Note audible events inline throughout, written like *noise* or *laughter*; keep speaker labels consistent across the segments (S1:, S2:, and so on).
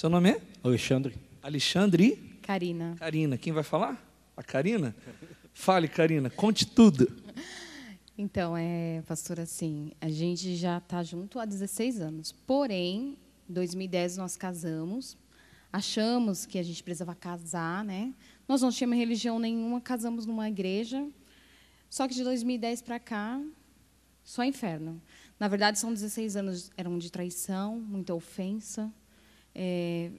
S1: Seu nome é? Alexandre. Alexandre? Karina. Karina, quem vai falar? A Karina? Fale, Karina, conte tudo.
S2: Então, é, pastor, assim, a gente já está junto há 16 anos. Porém, em 2010 nós casamos, achamos que a gente precisava casar, né? Nós não tínhamos religião nenhuma, casamos numa igreja. Só que de 2010 para cá, só inferno. Na verdade, são 16 anos, eram de traição, muita ofensa é,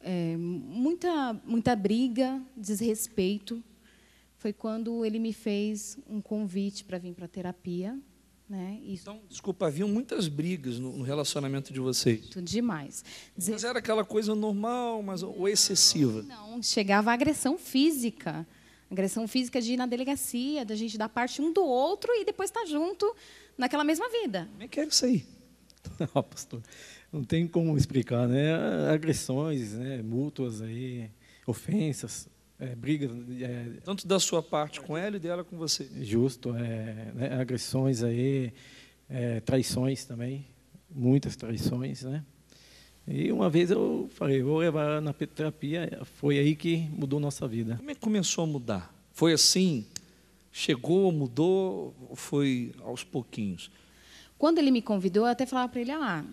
S2: é, muita, muita briga, desrespeito. Foi quando ele me fez um convite para vir para terapia. Né? E... Então,
S1: desculpa, haviam muitas brigas no, no relacionamento de vocês.
S2: demais. Dizer... Mas era aquela
S1: coisa normal, mas ou excessiva?
S2: Não, chegava a agressão física. Agressão física de ir na delegacia, da gente dar parte um do outro e depois estar tá junto naquela mesma vida. Como é que era isso aí?
S3: *laughs* Não, pastor, não tem como explicar, né? Agressões, né? mútuas aí, ofensas, é, brigas. É, Tanto da sua parte com ela e dela com você. Justo, é, né? agressões aí, é, traições também, muitas traições, né? E uma vez eu falei, vou levar na terapia, foi aí que mudou nossa vida. Como é que começou a mudar? Foi assim? Chegou, mudou, foi aos pouquinhos?
S2: Quando ele me convidou, eu até falava para ele: ah,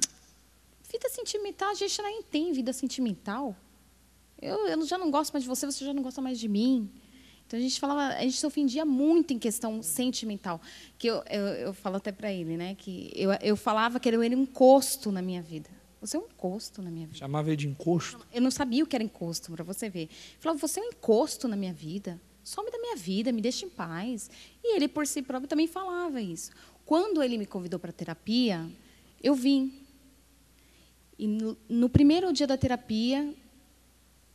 S2: vida sentimental, a gente nem tem vida sentimental. Eu, eu já não gosto mais de você, você já não gosta mais de mim. Então a gente falava, a gente se ofendia muito em questão sentimental, que eu, eu, eu falo até para ele, né, que eu, eu falava que era ele um encosto na minha vida. Você é um encosto na minha vida. Chamava ele de encosto? Eu não sabia o que era encosto, para você ver. Eu falava, você é um encosto na minha vida. Some da minha vida, me deixa em paz. E ele, por si próprio, também falava isso. Quando ele me convidou para terapia, eu vim. E no, no primeiro dia da terapia,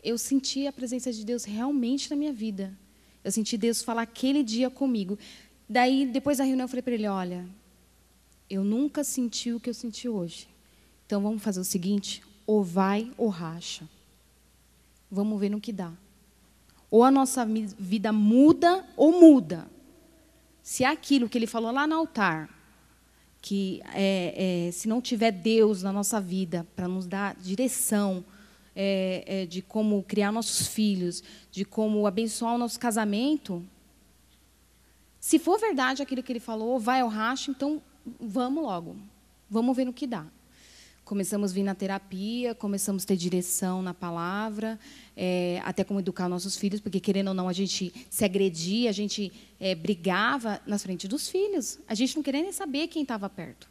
S2: eu senti a presença de Deus realmente na minha vida. Eu senti Deus falar aquele dia comigo. Daí, depois da reunião, eu falei para ele: Olha, eu nunca senti o que eu senti hoje. Então vamos fazer o seguinte: ou vai ou racha. Vamos ver no que dá. Ou a nossa vida muda ou muda se aquilo que ele falou lá no altar, que é, é, se não tiver Deus na nossa vida para nos dar direção é, é, de como criar nossos filhos, de como abençoar o nosso casamento, se for verdade aquilo que ele falou, vai ao racho, então vamos logo, vamos ver no que dá começamos a vir na terapia, começamos a ter direção na palavra, é, até como educar nossos filhos, porque, querendo ou não, a gente se agredia, a gente é, brigava na frente dos filhos. A gente não queria nem saber quem estava perto.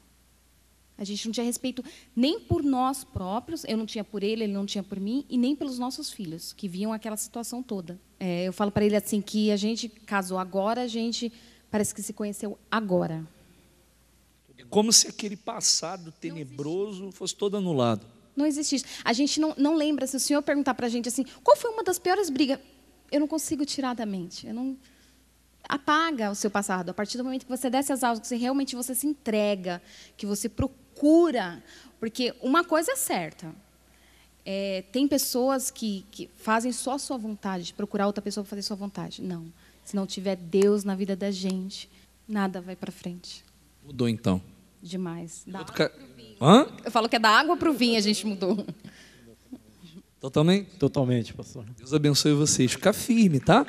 S2: A gente não tinha respeito nem por nós próprios, eu não tinha por ele, ele não tinha por mim, e nem pelos nossos filhos, que viam aquela situação toda. É, eu falo para ele assim que a gente casou agora, a gente parece que se conheceu agora.
S1: É como se aquele passado tenebroso fosse todo anulado.
S2: Não existe isso. A gente não, não lembra, se o senhor perguntar para a gente assim, qual foi uma das piores brigas? Eu não consigo tirar da mente. Eu não apaga o seu passado. A partir do momento que você desce as aulas, que você realmente você se entrega, que você procura, porque uma coisa é certa. É, tem pessoas que, que fazem só a sua vontade, de procurar outra pessoa para fazer a sua vontade. Não. Se não tiver Deus na vida da gente, nada vai para frente. Mudou então. Demais. Da Outro ca... Hã? Eu falo que é da água para o vinho, a gente mudou.
S1: Totalmente? Totalmente, pastor. Deus abençoe vocês. Fica firme, tá?